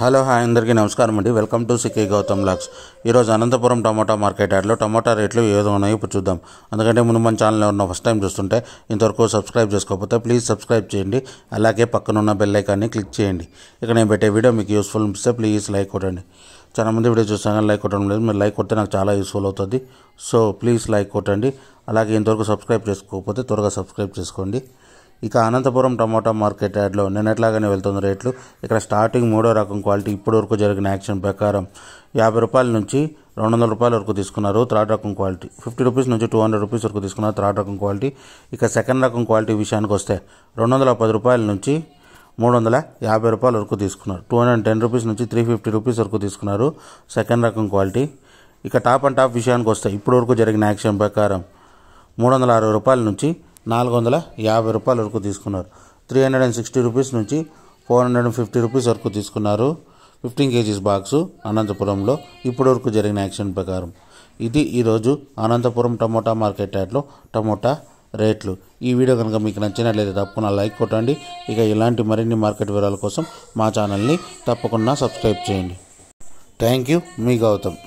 hello hi అందరికీ నమస్కారం అండి వెల్కమ్ టు సికే గౌతమ్ లాక్స్ ఈరోజు అనంతపురం టమాటా మార్కెట్ యార్డ్లో టమాటా రేట్లు ఏదో ఉన్నాయో ఇప్పుడు చూద్దాం అందుకంటే ముందు మన ఛానల్ ఉన్న ఫస్ట్ టైం చూస్తుంటే ఇంతవరకు సబ్స్క్రైబ్ చేసుకోకపోతే ప్లీజ్ సబ్స్క్రైబ్ చేయండి అలాగే పక్కనున్న బెల్ ఐకాన్ని క్లిక్ చేయండి ఇక నేను పెట్టే వీడియో మీకు యూస్ఫుల్ అనిపిస్తే ప్లీజ్ లైక్ కొట్టండి చాలామంది వీడియో చూస్తాను లైక్ కొట్టడం లేదు మీరు లైక్ కొడితే నాకు చాలా యూస్ఫుల్ అవుతుంది సో ప్లీజ్ లైక్ కొట్టండి అలాగే ఇంతవరకు సబ్స్క్రైబ్ చేసుకోకపోతే త్వరగా సబ్స్క్రైబ్ చేసుకోండి ఇక అనంతపురం టమాటా మార్కెట్ యార్డ్లో నిన్నట్లాగానే వెళ్తుంది రేట్లు ఇక్కడ స్టార్టింగ్ మూడో రకం క్వాలిటీ ఇప్పటి వరకు జరిగిన యాక్షన్ ప్రకారం యాభై రూపాయల నుంచి రెండు వందల రూపాయల వరకు తీసుకున్నారు థర్డ్ రకం క్వాలిటీ ఫిఫ్టీ రూపీస్ నుంచి టూ హండ్రెడ్ రూపీస్ వరకు తీసుకున్నారు థర్డ్ రకం క్వాలిటీ ఇక సెకండ్ రకం క్వాలిటీ విషయానికి వస్తే రెండు వందల పది రూపాయల నుంచి మూడు వందల యాభై రూపాయల వరకు తీసుకున్నారు టూ హండ్రెడ్ టెన్ రూపీస్ నుంచి త్రీ ఫిఫ్టీ రూపీస్ వరకు తీసుకున్నారు సెకండ్ రకం క్వాలిటీ ఇక టాప్ అండ్ టాప్ విషయానికి వస్తే ఇప్పటి వరకు జరిగిన యాక్షన్ ప్రకారం మూడు వందల అరవై రూపాయల నుంచి నాలుగు వందల యాభై రూపాయల వరకు తీసుకున్నారు three hundred and sixty rupees నుంచి four hundred and fifty rupees వరకు తీసుకున్నారు ఫిఫ్టీన్ కేజీస్ బాక్సు అనంతపురంలో ఇప్పటి వరకు జరిగిన యాక్షన్ ప్రకారం ఇది ఈరోజు అనంతపురం టమోటా మార్కెట్ యార్డ్లో టమోటా రేట్లు ఈ వీడియో కనుక మీకు నచ్చినట్లయితే తప్పకుండా లైక్ కొట్టండి ఇక ఇలాంటి మరిన్ని మార్కెట్ వివరాల కోసం మా ఛానల్ని తప్పకుండా సబ్స్క్రైబ్ చేయండి థ్యాంక్ యూ మీ గౌతమ్